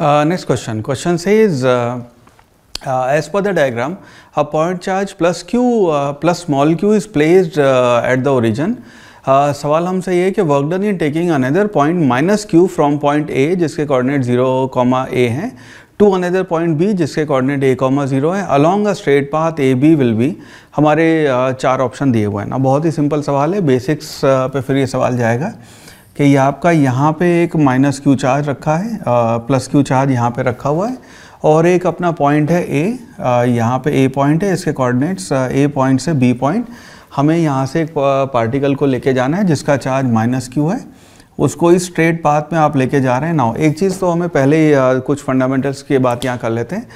next question question से is as per the diagram a point charge plus Q plus small Q is placed at the origin सवाल हमसे ये कि work done in taking another point minus Q from point A जिसके coordinate zero comma A हैं to another point B जिसके coordinate A comma zero है along a straight path A B will be हमारे uh, चार option दिए हुए हैं ना बहुत ही सिंपल सवाल है बेसिक्स uh, पे फिर ये सवाल जाएगा कि ये आपका यहाँ पे एक माइनस क्यू चार्ज रखा है प्लस क्यू चार्ज यहाँ पे रखा हुआ है और एक अपना पॉइंट है ए यहाँ पे ए पॉइंट है इसके कोऑर्डिनेट्स ए पॉइंट से बी पॉइंट हमें यहाँ से एक पार्टिकल को लेके जाना है जिसका चार्ज माइनस क्यू है उसको इस स्ट्रेट पाथ में आप लेके जा रहे हैं ना एक चीज़ तो हमें पहले ही कुछ फंडामेंटल्स की बात यहाँ कर लेते हैं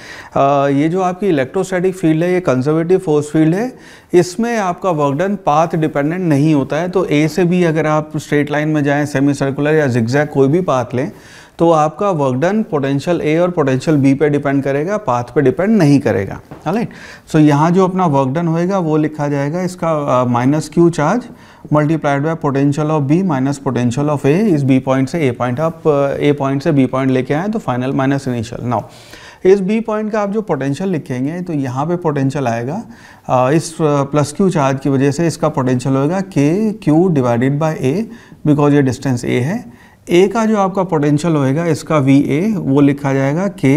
आ, ये जो आपकी इलेक्ट्रोस्टैटिक फील्ड है ये कंजर्वेटिव फोर्स फील्ड है इसमें आपका वर्कडन पाथ डिपेंडेंट नहीं होता है तो ए से भी अगर आप स्ट्रेट लाइन में जाएँ सेमी सर्कुलर या जिग्जैक कोई भी पाथ लें तो आपका वर्क डन पोटेंशियल ए और पोटेंशियल बी पे डिपेंड करेगा पाथ पे डिपेंड नहीं करेगा राइट सो so, यहाँ जो अपना वर्क डन होएगा वो लिखा जाएगा इसका minus Q charge multiplied by potential of B minus potential of A इस बी पॉइंट से ए पॉइंट आप ए uh, पॉइंट से बी पॉइंट लेके आए तो फाइनल माइनस इनिशियल नाउ इस बी पॉइंट का आप जो पोटेंशियल लिखेंगे तो यहाँ पे पोटेंशियल आएगा uh, इस प्लस क्यू चार्ज की वजह से इसका पोटेंशियल होएगा K Q divided by A because ये डिस्टेंस ए है ए का जो आपका पोटेंशियल होएगा इसका वी ए वो लिखा जाएगा K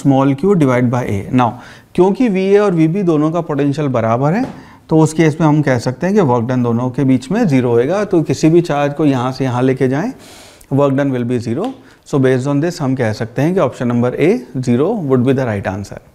small Q divide by A now क्योंकि वी ए और वी बी दोनों का पोटेंशियल बराबर है तो उस केस में हम कह सकते हैं कि वर्क डन दोनों के बीच में ज़ीरो होएगा तो किसी भी चार्ज को यहाँ से यहाँ लेके जाएं work done will be zero so based on this हम कह सकते हैं कि option number A zero would be the right answer